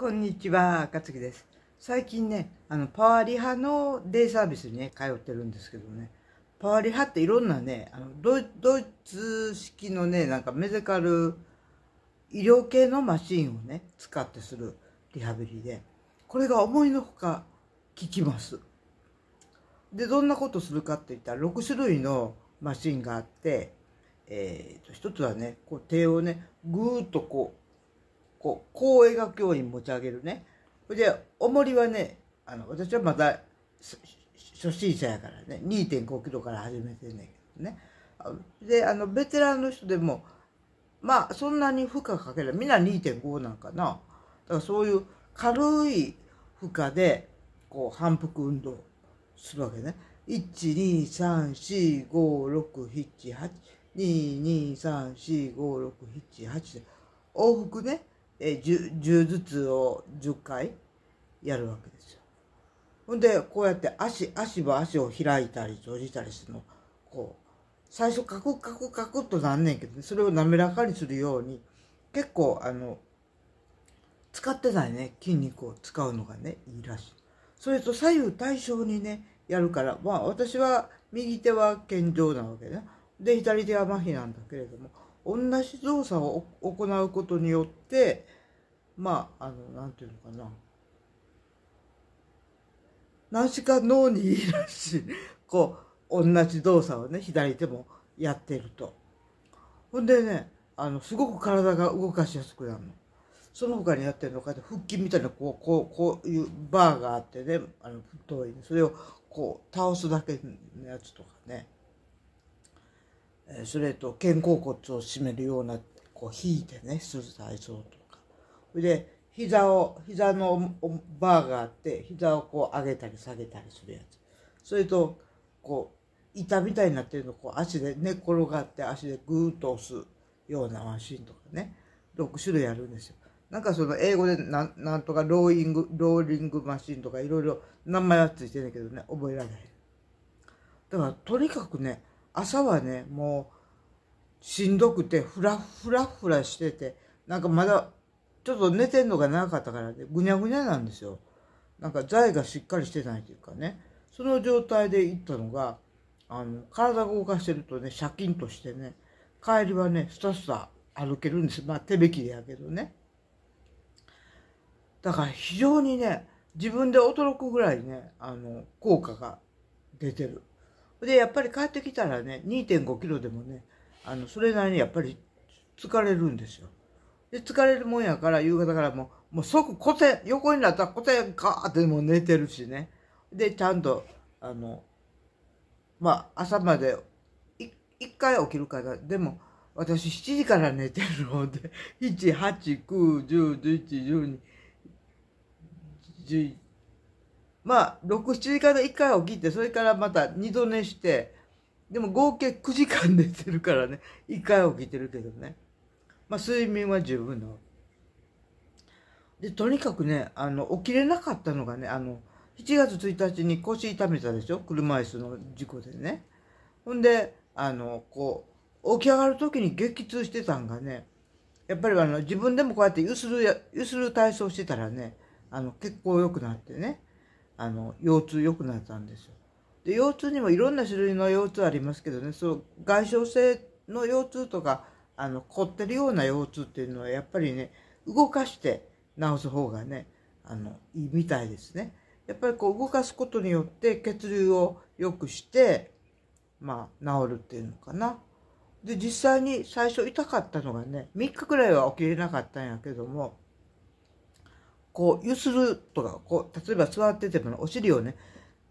こんにちは、かつきです。最近ね、あの、パワーリハのデイサービスにね、通ってるんですけどね、パワーリハっていろんなね、あのドイツ式のね、なんかメデカル医療系のマシンをね、使ってするリハビリで、これが思いのほか効きます。で、どんなことするかっていったら、6種類のマシンがあって、えーと、と一つはね、こう手をね、ぐーっとこう、こう、こう描くように持ち上げるね。それで、重りはね、あの、私はまだ、初心者やからね、2.5キロから始めてんねんけどね。で、あの、ベテランの人でも、まあ、そんなに負荷かけない。みんな2.5なんかな。だからそういう軽い負荷で、こう、反復運動するわけね。1,2,3,4,5,6,7,8,2,2,3,4,5,6,7,8往復ねえ 10, 10ずつを10回やるわけですよ。ほんで、こうやって足、足は足を開いたり閉じたりするの。こう、最初カクカクカクっとなんねんけど、ね、それを滑らかにするように、結構あの、使ってないね、筋肉を使うのがね、いいらしい。それと左右対称にね、やるから、まあ私は右手は健常なわけね。で、左手は麻痺なんだけれども、同じ動作を行うことによってまああのなんていうのかな何しか脳にいいらしい こう同じ動作をね左手もやってるとほんでねあのすごく体が動かしやすくなるの。その他にやってるのか腹筋みたいなこうこうこういうバーがあってねあの太いそれをこう倒すだけのやつとかねそれと肩甲骨を締めるようなこう引いてねする体操とかそれで膝を膝のバーがあって膝をこう上げたり下げたりするやつそれとこう板みたいになってるのをこう足で寝転がって足でグーッと押すようなマシンとかね6種類あるんですよなんかその英語でななんとかローイングローリングマシンとかいろいろ名前はついてるけどね覚えられへんだからとにかくね朝はねもうしんどくてふらふらふらしててなんかまだちょっと寝てんのが長かったからで、ね、ぐにゃぐにゃなんですよなんか材がしっかりしてないというかねその状態で行ったのがあの体を動かしてるとねシャキンとしてね帰りはねスタスタ歩けるんですまあ手引きでやけどねだから非常にね自分で驚くぐらいねあの効果が出てるで、やっぱり帰ってきたらね、2.5キロでもね、あの、それなりにやっぱり疲れるんですよ。で、疲れるもんやから、夕方からもう、もう即固定横になったら固定かーッてもう寝てるしね。で、ちゃんと、あの、まあ、朝まで、一回起きるから、でも、私7時から寝てるので、1、8、9、10、11、12、11、まあ、6、7時間で1回起きて、それからまた2度寝して、でも合計9時間寝てるからね、1 回起きてるけどね。まあ、睡眠は十分だ。わで、とにかくね、あの、起きれなかったのがね、あの、7月1日に腰痛めたでしょ車椅子の事故でね。ほんで、あの、こう、起き上がる時に激痛してたんがね、やっぱりあの、自分でもこうやってゆするゆする体操してたらね、あの、結構良くなってね。あの腰痛良くなったんですよで腰痛にもいろんな種類の腰痛ありますけどねそう外傷性の腰痛とかあの凝ってるような腰痛っていうのはやっぱりね動かして治す方がねあのいいみたいですねやっぱりこう動かすことによって血流を良くしてまあ治るっていうのかなで実際に最初痛かったのがね3日くらいは起きれなかったんやけどもこう、ゆするとか、こう、例えば座ってても、お尻をね、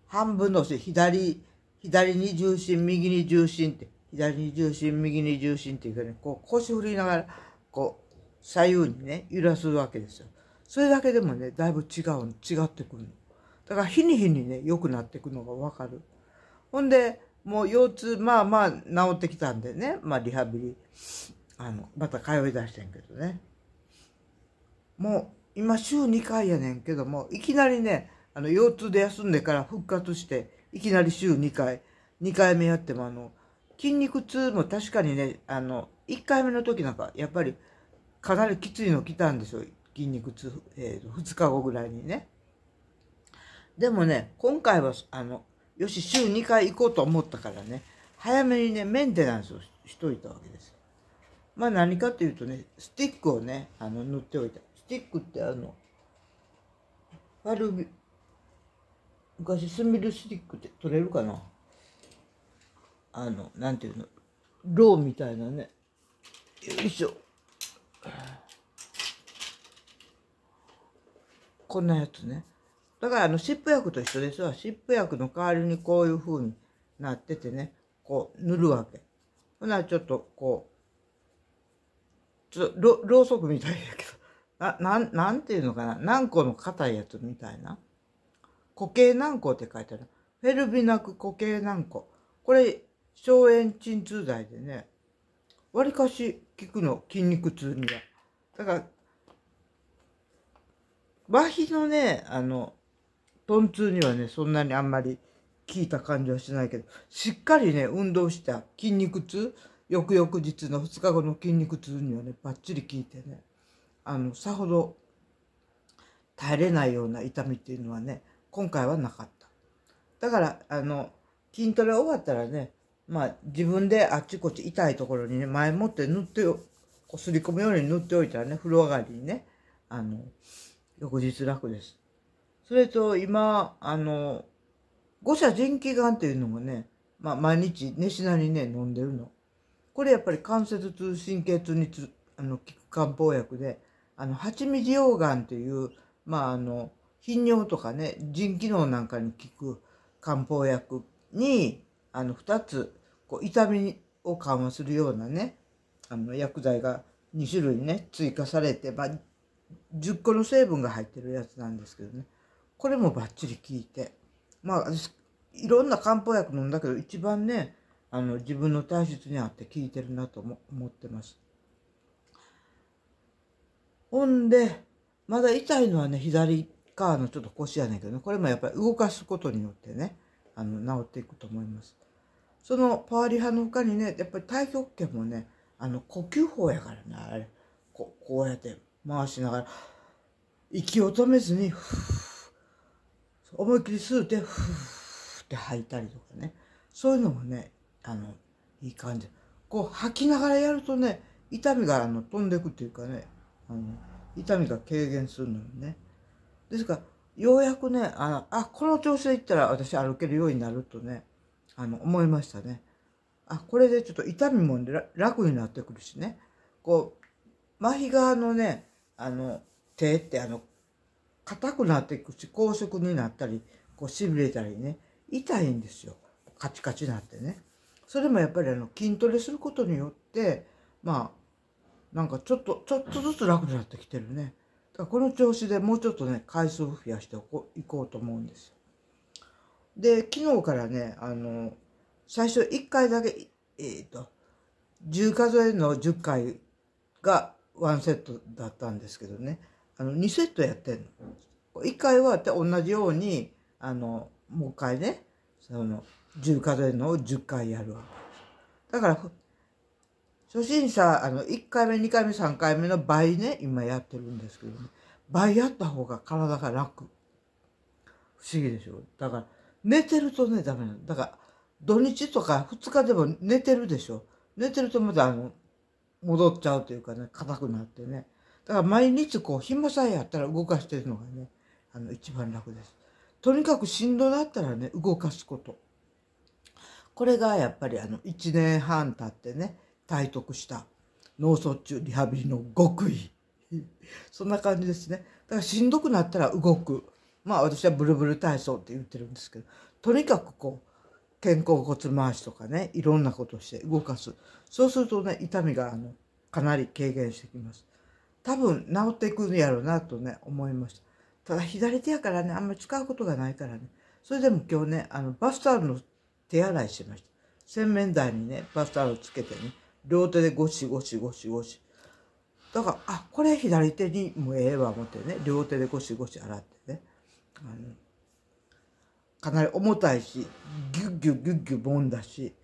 半分のお尻、左、左に重心、右に重心って、左に重心、右に重心っていうかね、こう、腰振りながら、こう、左右にね、揺らすわけですよ。それだけでもね、だいぶ違う、違ってくるの。だから、日に日にね、良くなっていくのがわかる。ほんで、もう腰痛、まあまあ治ってきたんでね、まあリハビリ、あの、また通い出してんけどね。も今週2回やねんけども、いきなりね、あの、腰痛で休んでから復活して、いきなり週2回、2回目やってもあの、筋肉痛も確かにね、あの、1回目の時なんか、やっぱり、かなりきついの来たんですよ。筋肉痛、えー、2日後ぐらいにね。でもね、今回は、あの、よし、週2回行こうと思ったからね、早めにね、メンテナンスをしといたわけです。まあ何かというとね、スティックをね、あの、塗っておいた。ティックってあの昔スミルスティックって取れるかなあのなんていうのローみたいなねよいしょこんなやつねだからあの湿布薬と一緒ですわ湿布薬の代わりにこういうふうになっててねこう塗るわけほなちょっとこうちょっとろろうそくみたいやけどあ、なん、なんていうのかな。軟膏の硬いやつみたいな。固形軟膏って書いてある。フェルビナク固形軟膏。これ、消炎鎮痛剤でね、わりかし効くの、筋肉痛には。だから、麻痺のね、あの、豚痛にはね、そんなにあんまり効いた感じはしないけど、しっかりね、運動した筋肉痛、翌々日の2日後の筋肉痛にはね、ばっちり効いてね。あのさほど耐えれないような痛みっていうのはね今回はなかっただからあの筋トレ終わったらねまあ自分であっちこっち痛いところにね前もって塗ってこすり込むように塗っておいたらね風呂上がりにねあの翌日楽ですそれと今あの五社腎気眼っていうのもね、まあ、毎日寝しなにね飲んでるのこれやっぱり関節痛神経痛につあの効く漢方薬であの、蜂蜜溶岩という、まあ、あの、頻尿とかね、腎機能なんかに効く漢方薬に、あの、2つ、こう、痛みを緩和するようなね、あの、薬剤が2種類ね、追加されて、まあ、10個の成分が入ってるやつなんですけどね、これもバッチリ効いて、まあ、私、いろんな漢方薬飲んだけど、一番ね、あの、自分の体質に合って効いてるなと思ってます。ほんで、まだ痛いのはね、左側のちょっと腰やねんけど、ね、これもやっぱり動かすことによってね、あの、治っていくと思います。そのパワリ派の他にね、やっぱり太極拳もね、あの、呼吸法やからね、あれ、ここうやって回しながら、息を止めずに、思いっきり吸うて、ふーって吐いたりとかね、そういうのもね、あの、いい感じ。こう吐きながらやるとね、痛みがあの飛んでいくっていうかね、あの痛みが軽減するのよね。ですからようやくねあのあこの調子でいったら私歩けるようになるとねあの思いましたね。あこれでちょっと痛みも楽になってくるしねこう麻痺側のねあの手ってあの硬くなっていくし硬直になったりこうしびれたりね痛いんですよカチカチになってね。それもやっぱりあの筋トレすることによってまあなんかちょっと、ちょっとずつ楽になってきてるね。だからこの調子でもうちょっとね、回数を増やしていこうと思うんですよ。で、昨日からね、あの、最初1回だけ、えっ、ー、と、10数えの10回が1セットだったんですけどね、あの、2セットやってんの。1回は同じように、あの、もう一回ね、その、10数えるのを10回やるわけです。だから、初心者、あの、1回目、2回目、3回目の倍ね、今やってるんですけどね。倍やった方が体が楽。不思議でしょ。だから、寝てるとね、ダメなの。だから、土日とか2日でも寝てるでしょ。寝てるとまた、あの、戻っちゃうというかね、硬くなってね。だから毎日こう、暇さえあったら動かしてるのがね、あの、一番楽です。とにかくしんどだったらね、動かすこと。これがやっぱりあの、1年半経ってね、体得した脳卒中リハビリの極意そんな感じですねだからしんどくなったら動くまあ私はブルブル体操って言ってるんですけどとにかくこう肩甲骨回しとかねいろんなことして動かすそうするとね痛みがあのかなり軽減してきます多分治っていくんやろうなとね思いましたただ左手やからねあんまり使うことがないからねそれでも今日ねあのバスタオルの手洗いしてました洗面台にねバスタオルつけてね両手でゴシゴシゴシゴシ。だから、あ、これ左手にもええわ思ってね、両手でゴシゴシ洗ってね。あのかなり重たいし、ギュッギュッギュッギュボンだし、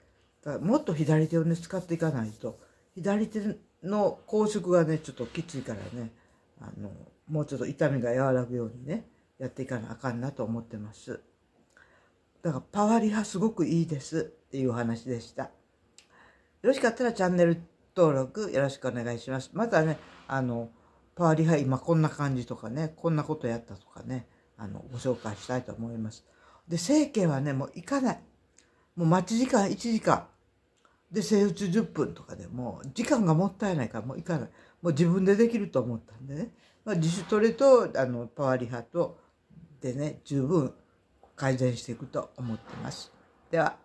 だからもっと左手をね、使っていかないと、左手の硬直がね、ちょっときついからね、あの、もうちょっと痛みが和らぐようにね、やっていかなあかんなと思ってます。だからパワリハすごくいいですっていう話でした。よろしかったらチャンネル登録よろしくお願いします。またね、あの、パワーリハ今こんな感じとかね、こんなことやったとかね、あの、ご紹介したいと思います。で、整形はね、もう行かない。もう待ち時間1時間。で、整打10分とかでもう時間がもったいないからもう行かない。もう自分でできると思ったんでね。まあ、自主トレと、あの、パワーリハと、でね、十分改善していくと思ってます。では。